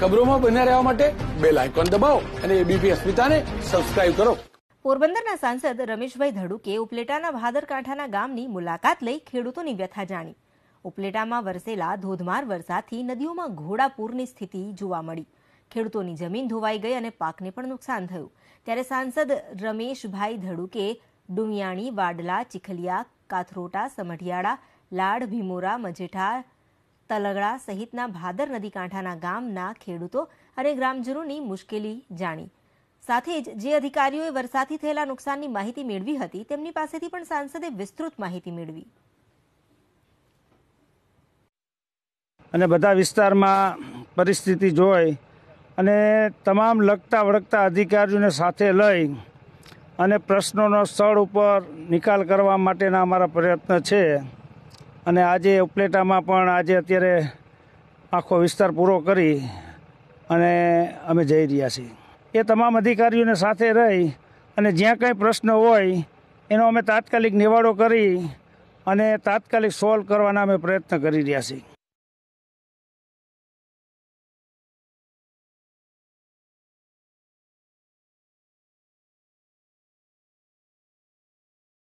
ખબરોમાં બન્યા રહેવા માટે બેલ આઇકોન દબાવો અને એબીપી અસ્મિતાને સબસ્ક્રાઇબ કરો પોરબંદરના સાંસદ રમેશભાઈ ધડુકે ઉપલેટાના ભાદરકાંઠાના ગામની મુલાકાત લઈ ખેડૂતોની વ્યથા જાણી ઉપલેટામાં વરસેલા ધોધમાર વરસાદથી નદીઓમાં ઘોડાપૂરની સ્થિતિ જોવા મળી ખેડૂતોની જમીન ધોવાઈ ગઈ અને પાકને પણ નુકસાન થયું ત્યારે સાંસદ રમેશભાઈ ધડુકે ડુમિયાણી વાડલા ચીખલિયા કાથરોટા સમઢિયાળા લાડ ભીમોરા મજેઠા તલગડા સહિતના ભાદર નદી કાંઠાના ગામના ખેડૂતો અને ગ્રામજનોની મુશ્કેલી જાણી સાથે જ જે અધિકારીઓએ વરસાદથી થયેલા નુકસાનની માહિતી મેળવી હતી તેમની પાસેથી પણ સાંસદે વિસ્તૃત માહિતી મેળવી અને બધા વિસ્તારમાં પરિસ્થિતિ જોઈ અને તમામ લગતા વળગતા અધિકારીઓને સાથે લઈ અને પ્રશ્નોનો સ્થળ ઉપર નિકાલ કરવા માટેના અમારા પ્રયત્ન છે અને આજે ઉપલેટામાં પણ આજે અત્યારે આખો વિસ્તાર પૂરો કરી અને અમે જઈ રહ્યા છીએ એ તમામ અધિકારીઓને સાથે રહી અને જ્યાં કંઈ પ્રશ્ન હોય એનો અમે તાત્કાલિક નિવાડો કરી અને તાત્કાલિક સોલ્વ કરવાના અમે પ્રયત્ન કરી રહ્યા છીએ